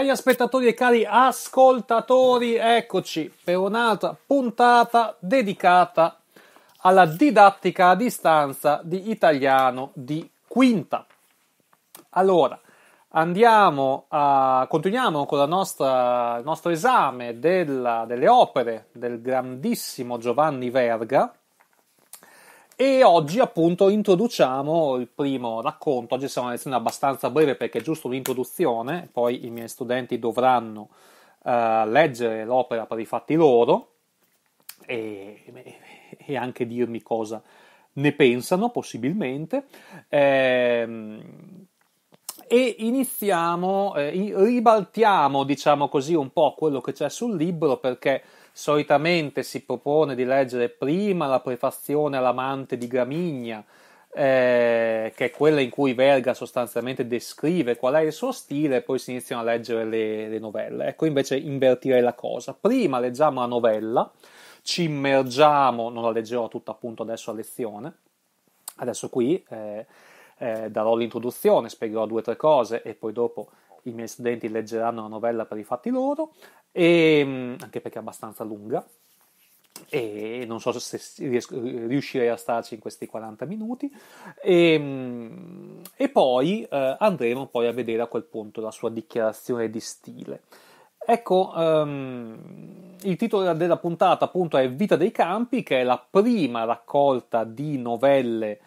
Cari aspettatori e cari ascoltatori, eccoci per un'altra puntata dedicata alla didattica a distanza di italiano di quinta. Allora, andiamo a, continuiamo con nostra, il nostro esame della, delle opere del grandissimo Giovanni Verga e oggi appunto introduciamo il primo racconto, oggi sarà una lezione abbastanza breve perché è giusto un'introduzione, poi i miei studenti dovranno eh, leggere l'opera per i fatti loro e, e anche dirmi cosa ne pensano possibilmente. Eh, e iniziamo, eh, ribaltiamo diciamo così un po' quello che c'è sul libro perché Solitamente si propone di leggere prima la prefazione all'amante di Gramigna, eh, che è quella in cui Verga sostanzialmente descrive qual è il suo stile e poi si iniziano a leggere le, le novelle. Ecco, invece invertirei la cosa. Prima leggiamo la novella, ci immergiamo, non la leggerò tutta appunto adesso a lezione, adesso qui eh, eh, darò l'introduzione, spiegherò due o tre cose e poi dopo i miei studenti leggeranno la novella per i fatti loro, e, mm, anche perché è abbastanza lunga e non so se riesco, riuscirei a starci in questi 40 minuti e, mm, e poi eh, andremo poi a vedere a quel punto la sua dichiarazione di stile. Ecco, um, il titolo della puntata appunto è Vita dei Campi, che è la prima raccolta di novelle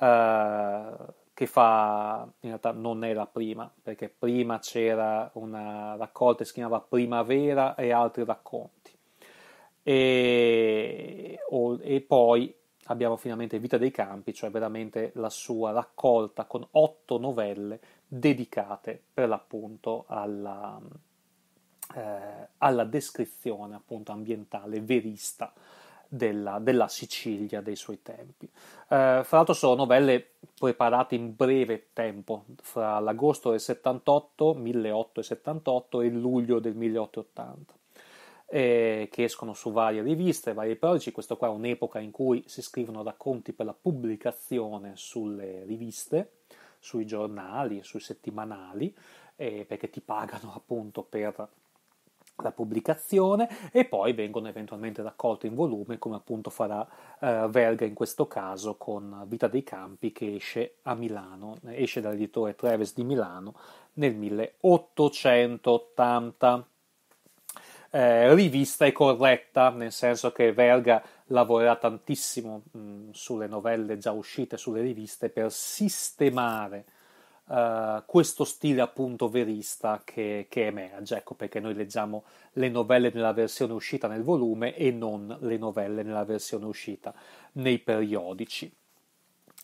eh, che fa, in realtà non è la prima, perché prima c'era una raccolta che si chiamava Primavera e altri racconti. E, e poi abbiamo finalmente Vita dei Campi, cioè veramente la sua raccolta con otto novelle dedicate per l'appunto alla, eh, alla descrizione appunto ambientale verista della, della Sicilia dei suoi tempi. Eh, fra l'altro sono novelle preparate in breve tempo, fra l'agosto del 78, 1878 e il luglio del 1880. Eh, che escono su varie riviste, vari periodici. Questo qua è un'epoca in cui si scrivono racconti per la pubblicazione sulle riviste, sui giornali, sui settimanali, eh, perché ti pagano appunto per la pubblicazione e poi vengono eventualmente raccolte in volume come appunto farà eh, Verga in questo caso con Vita dei Campi che esce a Milano, esce dall'editore Treves di Milano nel 1880. Eh, rivista e corretta, nel senso che Verga lavorerà tantissimo mh, mm, sulle novelle già uscite, sulle riviste, per sistemare uh, questo stile appunto verista che, che emerge, ecco perché noi leggiamo le novelle nella versione uscita nel volume e non le novelle nella versione uscita nei periodici.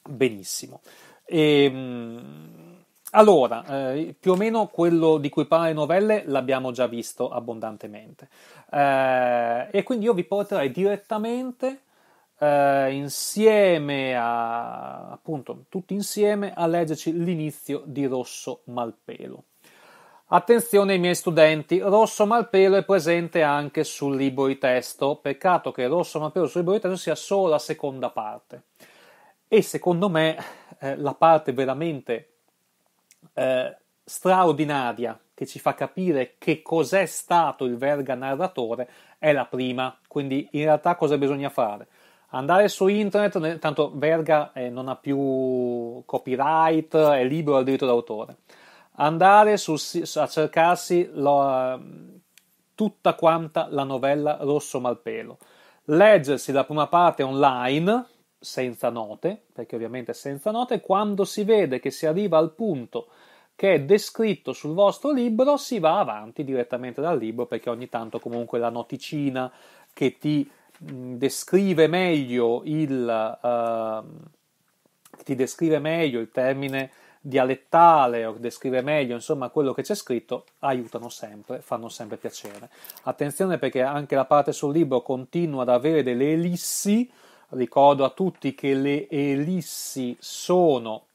Benissimo. E, ehm, allora, eh, più o meno quello di cui parla le novelle l'abbiamo già visto abbondantemente. Eh, e quindi io vi porterei direttamente eh, insieme a, appunto, tutti insieme a leggerci l'inizio di Rosso Malpelo. Attenzione ai miei studenti, Rosso Malpelo è presente anche sul libro di testo, peccato che Rosso Malpelo sul libro di testo sia solo la seconda parte. E secondo me eh, la parte veramente eh, straordinaria che ci fa capire che cos'è stato il verga narratore è la prima, quindi in realtà cosa bisogna fare? andare su internet, tanto Verga eh, non ha più copyright, è libero al diritto d'autore. Andare su, a cercarsi lo, tutta quanta la novella Rosso Malpelo. Leggersi la prima parte online, senza note, perché ovviamente senza note, quando si vede che si arriva al punto che è descritto sul vostro libro, si va avanti direttamente dal libro, perché ogni tanto comunque la noticina che ti Mm, descrive meglio il, uh, ti descrive meglio il termine dialettale o descrive meglio insomma quello che c'è scritto aiutano sempre, fanno sempre piacere. Attenzione perché anche la parte sul libro continua ad avere delle ellissi, ricordo a tutti che le ellissi sono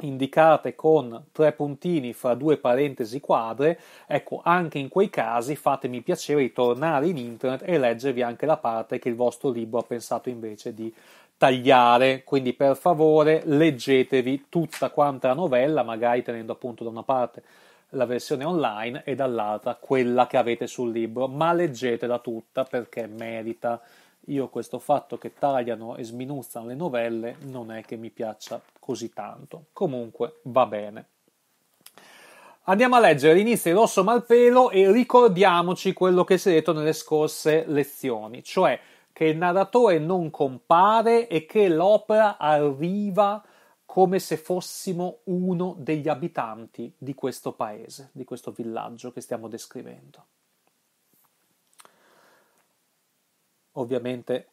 indicate con tre puntini fra due parentesi quadre, ecco anche in quei casi fatemi piacere di tornare in internet e leggervi anche la parte che il vostro libro ha pensato invece di tagliare, quindi per favore leggetevi tutta quanta la novella, magari tenendo appunto da una parte la versione online e dall'altra quella che avete sul libro, ma leggetela tutta perché merita io questo fatto che tagliano e sminuzzano le novelle non è che mi piaccia così tanto. Comunque va bene. Andiamo a leggere l'inizio di Rosso Malpelo e ricordiamoci quello che si è detto nelle scorse lezioni, cioè che il narratore non compare e che l'opera arriva come se fossimo uno degli abitanti di questo paese, di questo villaggio che stiamo descrivendo. Ovviamente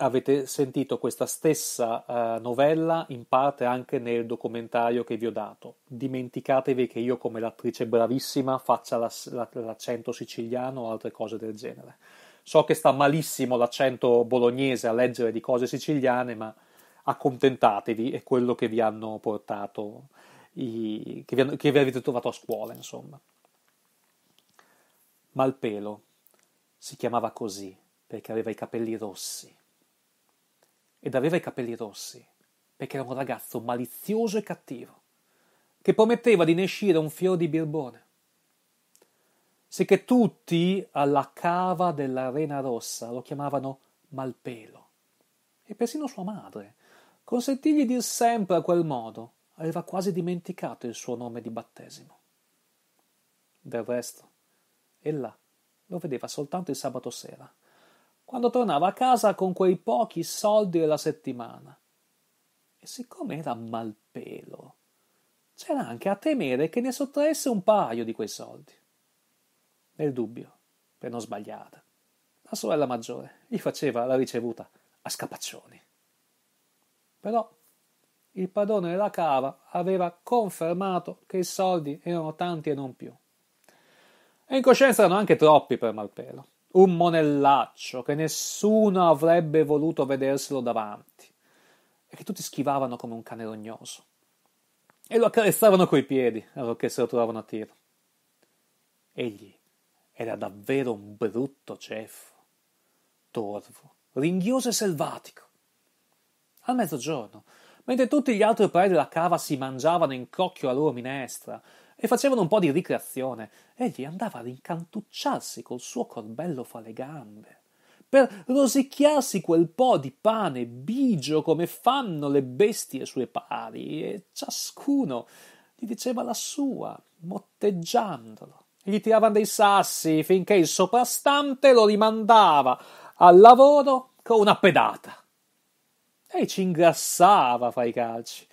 avete sentito questa stessa eh, novella in parte anche nel documentario che vi ho dato. Dimenticatevi che io come l'attrice bravissima faccia la, la, l'accento siciliano o altre cose del genere. So che sta malissimo l'accento bolognese a leggere di cose siciliane, ma accontentatevi, è quello che vi hanno portato, i, che, vi hanno, che vi avete trovato a scuola, insomma. Malpelo si chiamava così perché aveva i capelli rossi. Ed aveva i capelli rossi perché era un ragazzo malizioso e cattivo, che prometteva di nescire un fior di birbone. Sicché tutti alla cava dell'Arena Rossa lo chiamavano Malpelo. E persino sua madre consentigli dir sempre a quel modo. Aveva quasi dimenticato il suo nome di battesimo. Del resto, ella lo vedeva soltanto il sabato sera, quando tornava a casa con quei pochi soldi della settimana. E siccome era malpelo, c'era anche a temere che ne sottraesse un paio di quei soldi. Nel dubbio, per non sbagliare, la sorella maggiore gli faceva la ricevuta a scapaccioni. Però il padrone della cava aveva confermato che i soldi erano tanti e non più. E in coscienza erano anche troppi per Malpelo un monellaccio che nessuno avrebbe voluto vederselo davanti e che tutti schivavano come un cane rognoso. E lo accarezzavano coi piedi, allorché se lo trovavano a tiro. Egli era davvero un brutto ceffo, torvo, ringhioso e selvatico. Al mezzogiorno, mentre tutti gli altri paesi della cava si mangiavano in crocchio la loro minestra e facevano un po' di ricreazione. Egli andava a rincantucciarsi col suo corbello fra le gambe, per rosicchiarsi quel po' di pane bigio come fanno le bestie sue pari, e ciascuno gli diceva la sua, motteggiandolo. Gli tiravano dei sassi finché il soprastante lo rimandava al lavoro con una pedata. E ci ingrassava fra i calci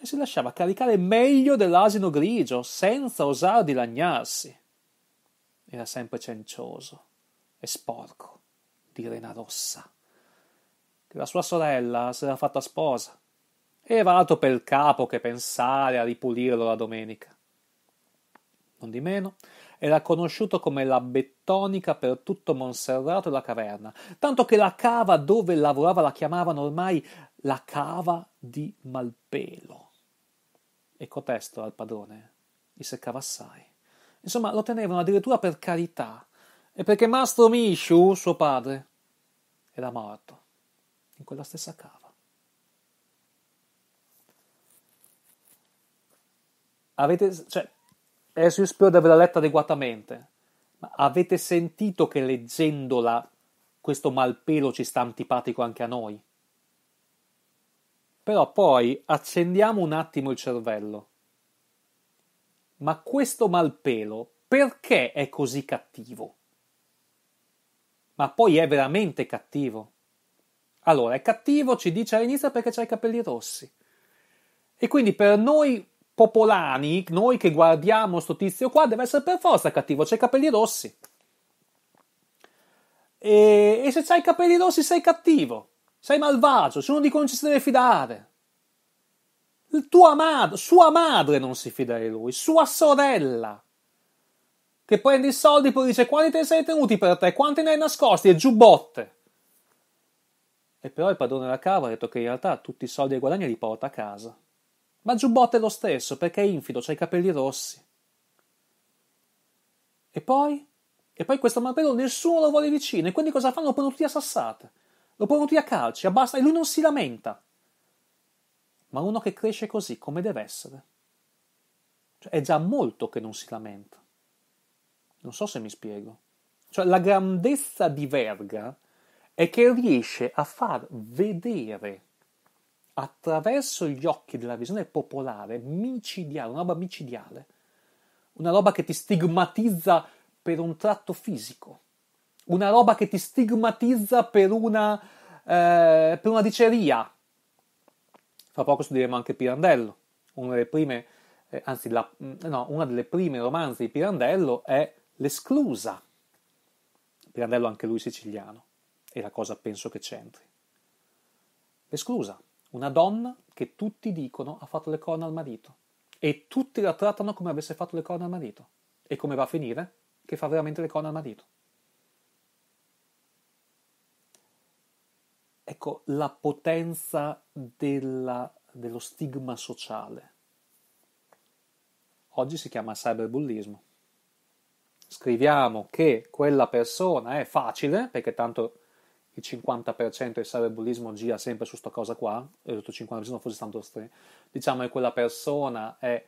e si lasciava caricare meglio dell'asino grigio, senza osare di lagnarsi. Era sempre cencioso e sporco di rena rossa, che la sua sorella s'era fatta sposa. e Era altro per il capo che pensare a ripulirlo la domenica. Non di meno, era conosciuto come la Bettonica per tutto Monserrato e la caverna, tanto che la cava dove lavorava la chiamavano ormai la cava di Malpelo e cotesto al padrone gli seccava assai. Insomma, lo tenevano addirittura per carità e perché Mastro Mishu, suo padre, era morto in quella stessa cava. Avete, cioè, adesso io spero di averla letta adeguatamente, ma avete sentito che leggendola questo malpelo ci sta antipatico anche a noi? Però poi accendiamo un attimo il cervello. Ma questo malpelo perché è così cattivo? Ma poi è veramente cattivo. Allora, è cattivo, ci dice all'inizio perché ha i capelli rossi. E quindi per noi popolani, noi che guardiamo sto tizio qua, deve essere per forza cattivo, c'ha i capelli rossi. E, e se c'hai i capelli rossi sei cattivo. Sei malvagio, sono di cui non ci si deve fidare. Madre, sua madre non si fida di lui, sua sorella. Che prende i soldi e poi dice quanti te ne sei tenuti per te, quanti ne hai nascosti e giubbotte. E però il padrone della cava ha detto che in realtà tutti i soldi che guadagna li porta a casa. Ma giubbotte lo stesso perché è infido, ha i capelli rossi. E poi? E poi questo malpelo nessuno lo vuole vicino e quindi cosa fanno? Lo prendono tutti a sassate. Lo può nutrire a calci, abbassa e lui non si lamenta. Ma uno che cresce così come deve essere. Cioè, è già molto che non si lamenta. Non so se mi spiego. Cioè, la grandezza di Verga è che riesce a far vedere attraverso gli occhi della visione popolare micidiale, una roba micidiale, una roba che ti stigmatizza per un tratto fisico una roba che ti stigmatizza per una, eh, per una diceria. Fra poco studieremo anche Pirandello, una delle prime, eh, anzi la, mm, no, una delle prime romanze di Pirandello è L'esclusa. Pirandello anche lui siciliano, e la cosa penso che c'entri. L'esclusa, una donna che tutti dicono ha fatto le corna al marito e tutti la trattano come avesse fatto le corna al marito. E come va a finire? Che fa veramente le corna al marito. ecco, la potenza della, dello stigma sociale. Oggi si chiama cyberbullismo. Scriviamo che quella persona è facile, perché tanto il 50% del cyberbullismo gira sempre su questa cosa qua, e l'altro 50% forse tanto stre. Diciamo che quella persona è,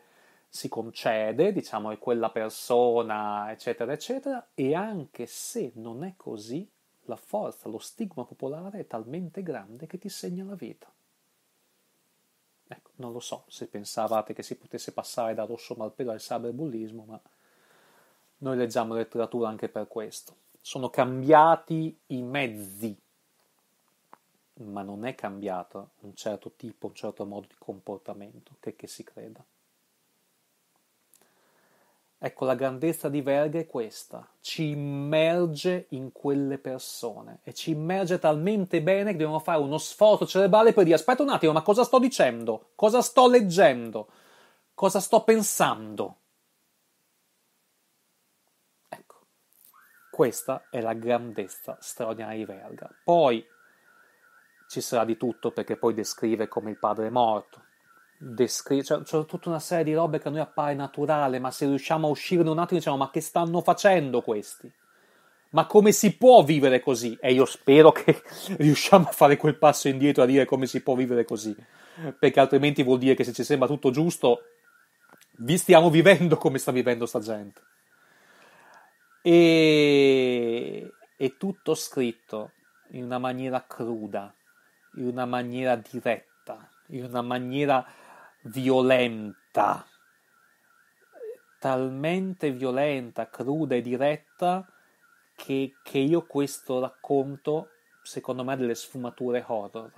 si concede, diciamo che quella persona, eccetera, eccetera, e anche se non è così, la forza, lo stigma popolare è talmente grande che ti segna la vita. Ecco, non lo so se pensavate che si potesse passare da rosso malpelo al cyberbullismo, ma noi leggiamo letteratura anche per questo. Sono cambiati i mezzi, ma non è cambiato un certo tipo, un certo modo di comportamento, che, che si creda. Ecco, la grandezza di Verga è questa, ci immerge in quelle persone e ci immerge talmente bene che dobbiamo fare uno sforzo cerebrale per dire aspetta un attimo, ma cosa sto dicendo? Cosa sto leggendo? Cosa sto pensando? Ecco, questa è la grandezza straordinaria di Verga. Poi ci sarà di tutto perché poi descrive come il padre è morto, descri- cioè, c'è tutta una serie di robe che a noi appare naturale, ma se riusciamo a uscirne un attimo diciamo ma che stanno facendo questi? Ma come si può vivere così? E io spero che riusciamo a fare quel passo indietro a dire come si può vivere così, perché altrimenti vuol dire che se ci sembra tutto giusto, vi stiamo vivendo come sta vivendo sta gente. E è tutto scritto in una maniera cruda, in una maniera diretta, in una maniera violenta, talmente violenta, cruda e diretta che, che io questo racconto, secondo me, ha delle sfumature horror,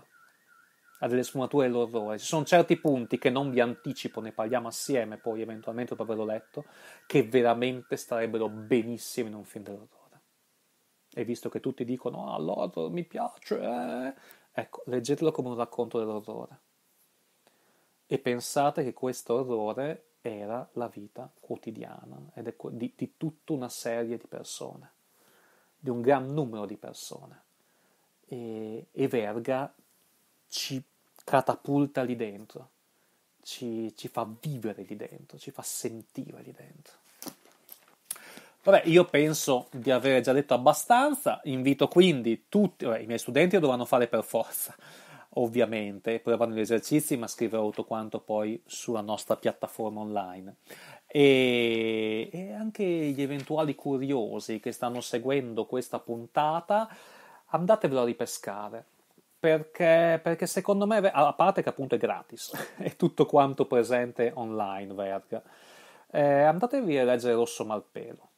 ha delle sfumature dell'orrore. Ci sono certi punti che non vi anticipo, ne parliamo assieme poi eventualmente dopo averlo letto, che veramente starebbero benissimo in un film dell'orrore. E visto che tutti dicono, ah, l'horror mi piace, eh, ecco, leggetelo come un racconto dell'orrore e pensate che questo orrore era la vita quotidiana ed è di, di tutta una serie di persone, di un gran numero di persone. E, e Verga ci catapulta lì dentro, ci, ci fa vivere lì dentro, ci fa sentire lì dentro. Vabbè, io penso di aver già detto abbastanza, invito quindi tutti, vabbè, i miei studenti lo dovranno fare per forza, ovviamente, poi vanno gli esercizi, ma scriverò tutto quanto poi sulla nostra piattaforma online. E, e anche gli eventuali curiosi che stanno seguendo questa puntata, andatevelo a ripescare. Perché, perché, secondo me, a parte che appunto è gratis, è tutto quanto presente online, Verga. Eh, andatevi a leggere Rosso Malpelo.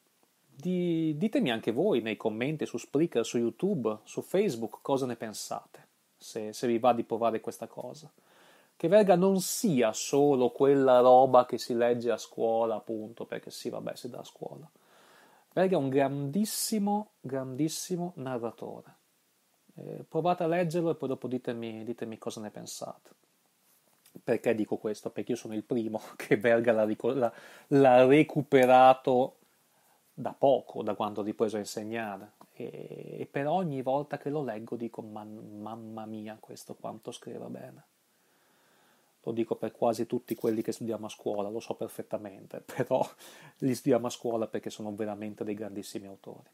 Di, ditemi anche voi nei commenti su Spreaker, su YouTube, su Facebook cosa ne pensate se, se vi va di provare questa cosa. Che Verga non sia solo quella roba che si legge a scuola, appunto, perché sì, vabbè, si dà a scuola. Verga è un grandissimo, grandissimo narratore. Eh, provate a leggerlo e poi dopo ditemi, ditemi cosa ne pensate. Perché dico questo? Perché io sono il primo che Verga l'ha, l'ha, l'ha recuperato da poco, da quando ho ripreso a insegnare, e, e però ogni volta che lo leggo dico man, mamma mia, questo quanto scriva bene. Lo dico per quasi tutti quelli che studiamo a scuola, lo so perfettamente, però li studiamo a scuola perché sono veramente dei grandissimi autori.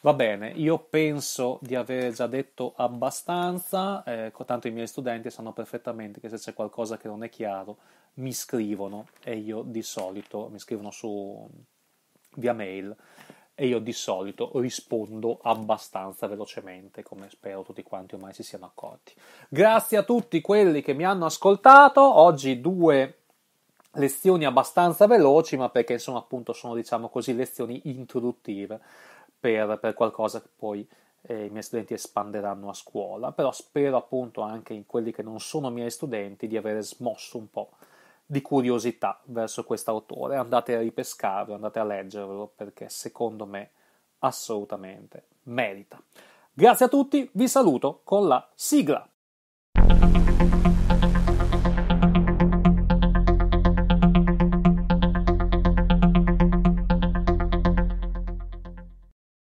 Va bene, io penso di aver già detto abbastanza, eh, tanto i miei studenti sanno perfettamente che se c'è qualcosa che non è chiaro mi scrivono e io di solito mi scrivono su, via mail e io di solito rispondo abbastanza velocemente, come spero tutti quanti ormai si siano accorti. Grazie a tutti quelli che mi hanno ascoltato, oggi due lezioni abbastanza veloci, ma perché insomma appunto sono diciamo così lezioni introduttive per, per qualcosa che poi eh, i miei studenti espanderanno a scuola, però spero appunto anche in quelli che non sono miei studenti di avere smosso un po' di curiosità verso quest'autore. Andate a ripescarlo, andate a leggerlo perché secondo me assolutamente merita. Grazie a tutti, vi saluto con la sigla.